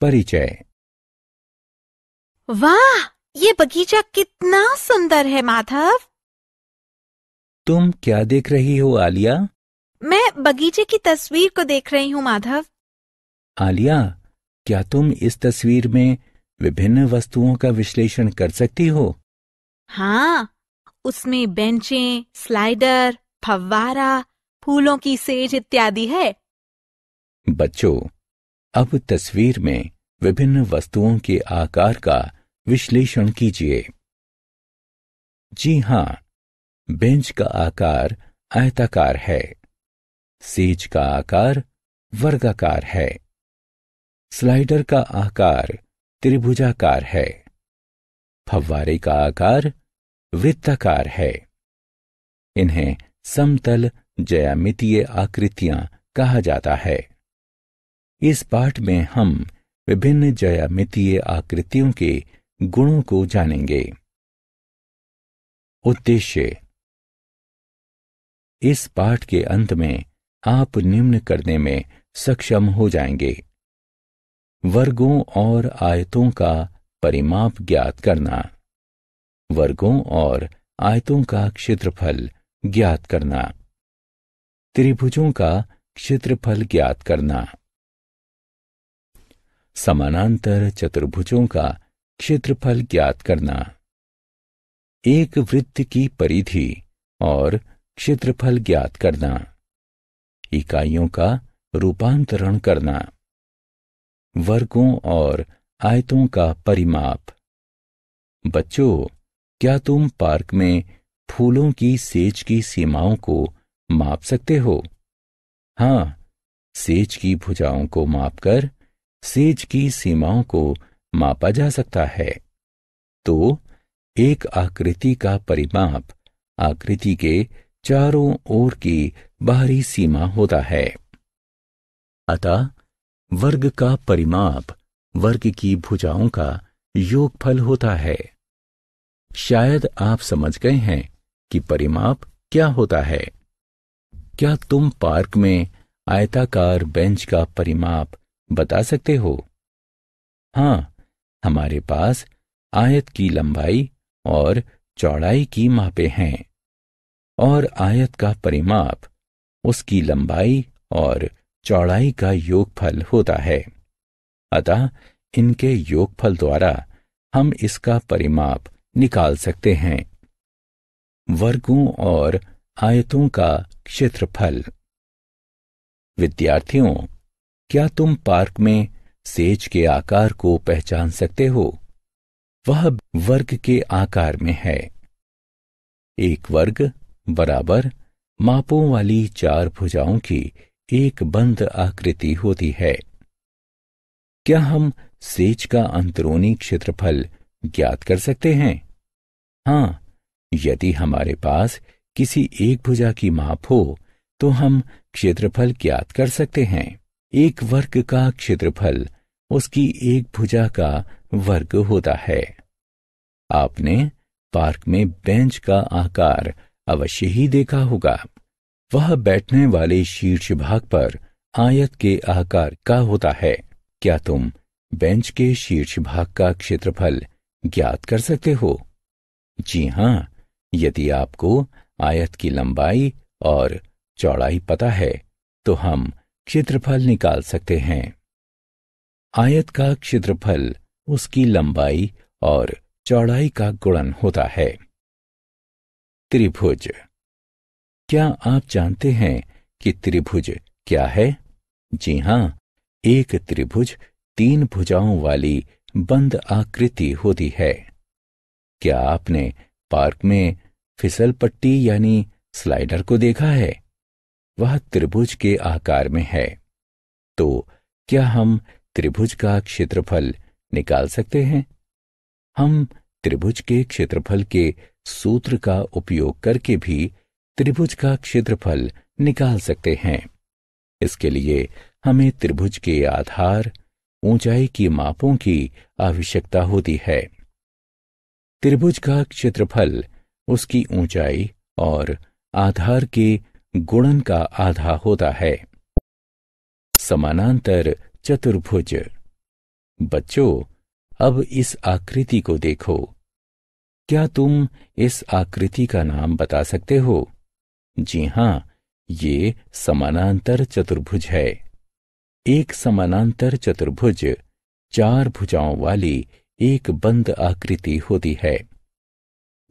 परिचय वाह ये बगीचा कितना सुंदर है माधव तुम क्या देख रही हो आलिया मैं बगीचे की तस्वीर को देख रही हूँ माधव आलिया क्या तुम इस तस्वीर में विभिन्न वस्तुओं का विश्लेषण कर सकती हो हाँ उसमें बेंचें स्लाइडर फव्वारा फूलों की सेज इत्यादि है बच्चों अब तस्वीर में विभिन्न वस्तुओं के आकार का विश्लेषण कीजिए जी हां बेंच का आकार आयताकार है सेज का आकार वर्गाकार है स्लाइडर का आकार त्रिभुजाकार है फव्वारे का आकार वृत्ताकार है इन्हें समतल जयामितीय आकृतियां कहा जाता है इस पाठ में हम विभिन्न मितीय आकृतियों के गुणों को जानेंगे उद्देश्य इस पाठ के अंत में आप निम्न करने में सक्षम हो जाएंगे वर्गों और आयतों का परिमाप ज्ञात करना वर्गों और आयतों का क्षेत्रफल ज्ञात करना त्रिभुजों का क्षेत्रफल ज्ञात करना समानांतर चतुर्भुजों का क्षेत्रफल ज्ञात करना एक वृत्त की परिधि और क्षेत्रफल ज्ञात करना इकाइयों का रूपांतरण करना वर्गों और आयतों का परिमाप बच्चों क्या तुम पार्क में फूलों की सेज की सीमाओं को माप सकते हो हाँ सेज की भुजाओं को मापकर सेज की सीमाओं को मापा जा सकता है तो एक आकृति का परिमाप आकृति के चारों ओर की बाहरी सीमा होता है अतः वर्ग का परिमाप वर्ग की भुजाओं का योगफल होता है शायद आप समझ गए हैं कि परिमाप क्या होता है क्या तुम पार्क में आयताकार बेंच का परिमाप बता सकते हो हाँ हमारे पास आयत की लंबाई और चौड़ाई की मापे हैं और आयत का परिमाप उसकी लंबाई और चौड़ाई का योगफल होता है अतः इनके योगफल द्वारा हम इसका परिमाप निकाल सकते हैं वर्गों और आयतों का क्षेत्रफल विद्यार्थियों क्या तुम पार्क में सेज के आकार को पहचान सकते हो वह वर्ग के आकार में है एक वर्ग बराबर मापों वाली चार भुजाओं की एक बंद आकृति होती है क्या हम सेज का अंतरूनी क्षेत्रफल ज्ञात कर सकते हैं हाँ यदि हमारे पास किसी एक भुजा की माप हो तो हम क्षेत्रफल ज्ञात कर सकते हैं एक वर्ग का क्षेत्रफल उसकी एक भुजा का वर्ग होता है आपने पार्क में बेंच का आकार अवश्य ही देखा होगा वह बैठने वाले शीर्ष भाग पर आयत के आकार का होता है क्या तुम बेंच के शीर्ष भाग का क्षेत्रफल ज्ञात कर सकते हो जी हाँ यदि आपको आयत की लंबाई और चौड़ाई पता है तो हम क्षेत्रफल निकाल सकते हैं आयत का क्षेत्रफल उसकी लंबाई और चौड़ाई का गुणन होता है त्रिभुज क्या आप जानते हैं कि त्रिभुज क्या है जी हां एक त्रिभुज तीन भुजाओं वाली बंद आकृति होती है क्या आपने पार्क में फिसल पट्टी यानी स्लाइडर को देखा है वह त्रिभुज के आकार में है तो क्या हम त्रिभुज का क्षेत्रफल निकाल सकते हैं हम त्रिभुज के क्षेत्रफल के सूत्र का उपयोग करके भी त्रिभुज का क्षेत्रफल निकाल सकते हैं इसके लिए हमें त्रिभुज के आधार ऊंचाई की मापों की आवश्यकता होती है त्रिभुज का क्षेत्रफल उसकी ऊंचाई और आधार के गुणन का आधा होता है समानांतर चतुर्भुज बच्चों अब इस आकृति को देखो क्या तुम इस आकृति का नाम बता सकते हो जी हां ये समानांतर चतुर्भुज है एक समानांतर चतुर्भुज चार भुजाओं वाली एक बंद आकृति होती है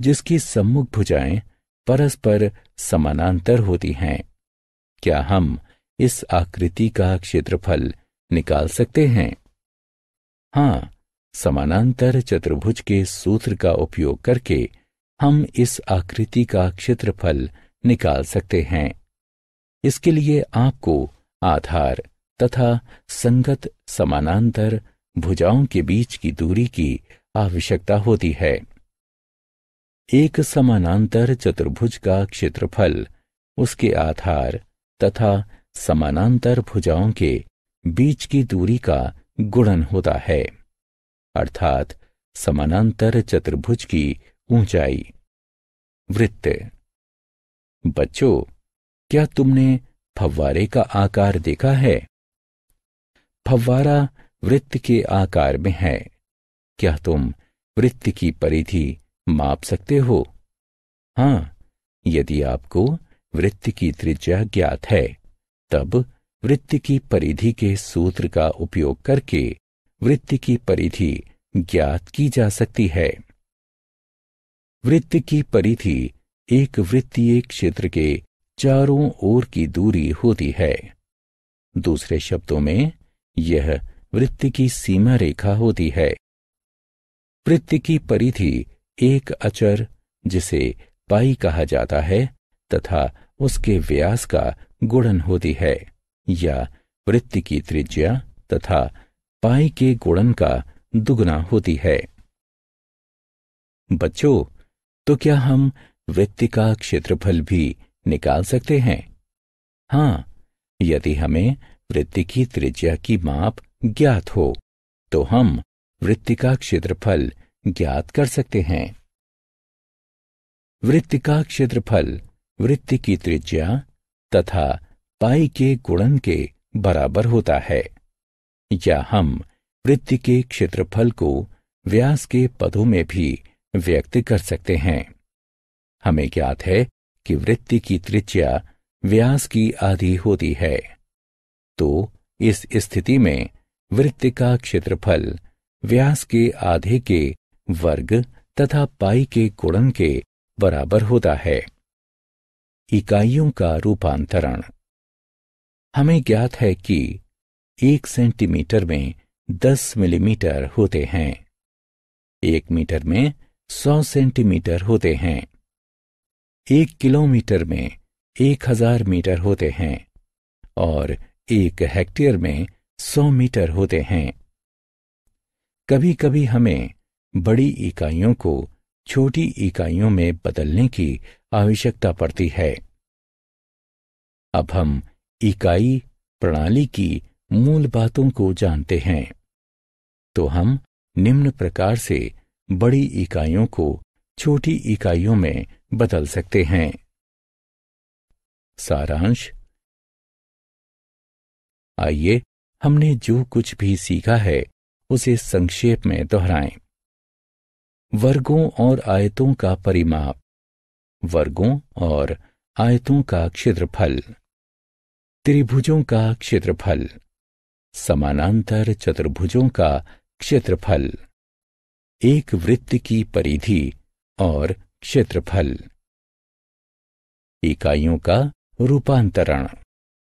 जिसकी सम्मुख भुजाएं परस्पर समानांतर होती हैं क्या हम इस आकृति का क्षेत्रफल निकाल सकते हैं हाँ समानांतर चतुर्भुज के सूत्र का उपयोग करके हम इस आकृति का क्षेत्रफल निकाल सकते हैं इसके लिए आपको आधार तथा संगत समानांतर भुजाओं के बीच की दूरी की आवश्यकता होती है एक समानांतर चतुर्भुज का क्षेत्रफल उसके आधार तथा समानांतर भुजाओं के बीच की दूरी का गुणन होता है अर्थात समानांतर चतुर्भुज की ऊंचाई वृत्त बच्चों क्या तुमने फव्वारे का आकार देखा है फव्वारा वृत्त के आकार में है क्या तुम वृत्त की परिधि माप सकते हो हाँ यदि आपको वृत्त की त्रिज्या ज्ञात है तब वृत्त की परिधि के सूत्र का उपयोग करके वृत्त की परिधि ज्ञात की जा सकती है वृत्त की परिधि एक वृत्तीय क्षेत्र के चारों ओर की दूरी होती है दूसरे शब्दों में यह वृत्त की सीमा रेखा होती है वृत्त की परिधि एक अचर जिसे पाई कहा जाता है तथा उसके व्यास का गुणन होती है या वृत्त की त्रिज्या तथा पाई के गुणन का दुगना होती है बच्चों तो क्या हम वृत्त का क्षेत्रफल भी निकाल सकते हैं हाँ यदि हमें वृत्त की त्रिज्या की माप ज्ञात हो तो हम वृत्त का क्षेत्रफल ज्ञात कर सकते हैं वृत्त का क्षेत्रफल वृत्त की त्रिज्या तथा पाई के गुणन के बराबर होता है या हम वृत्त के क्षेत्रफल को व्यास के पदों में भी व्यक्त कर सकते हैं हमें ज्ञात है कि वृत्त की त्रिज्या व्यास की आधी होती है तो इस स्थिति में वृत्त का क्षेत्रफल व्यास के आधे के वर्ग तथा पाई के गुणन के बराबर होता है इकाइयों का रूपांतरण हमें ज्ञात है कि एक सेंटीमीटर में दस मिलीमीटर होते हैं एक मीटर में सौ सेंटीमीटर होते हैं एक किलोमीटर में एक हजार मीटर होते हैं और एक हेक्टेयर में सौ मीटर होते हैं कभी कभी हमें बड़ी इकाइयों को छोटी इकाइयों में बदलने की आवश्यकता पड़ती है अब हम इकाई प्रणाली की मूल बातों को जानते हैं तो हम निम्न प्रकार से बड़ी इकाइयों को छोटी इकाइयों में बदल सकते हैं सारांश आइए हमने जो कुछ भी सीखा है उसे संक्षेप में दोहराएं। वर्गों और आयतों का परिमाप वर्गों और आयतों का क्षेत्रफल त्रिभुजों का क्षेत्रफल समानांतर चतुर्भुजों का क्षेत्रफल एक वृत्त की परिधि और क्षेत्रफल इकाइयों का रूपांतरण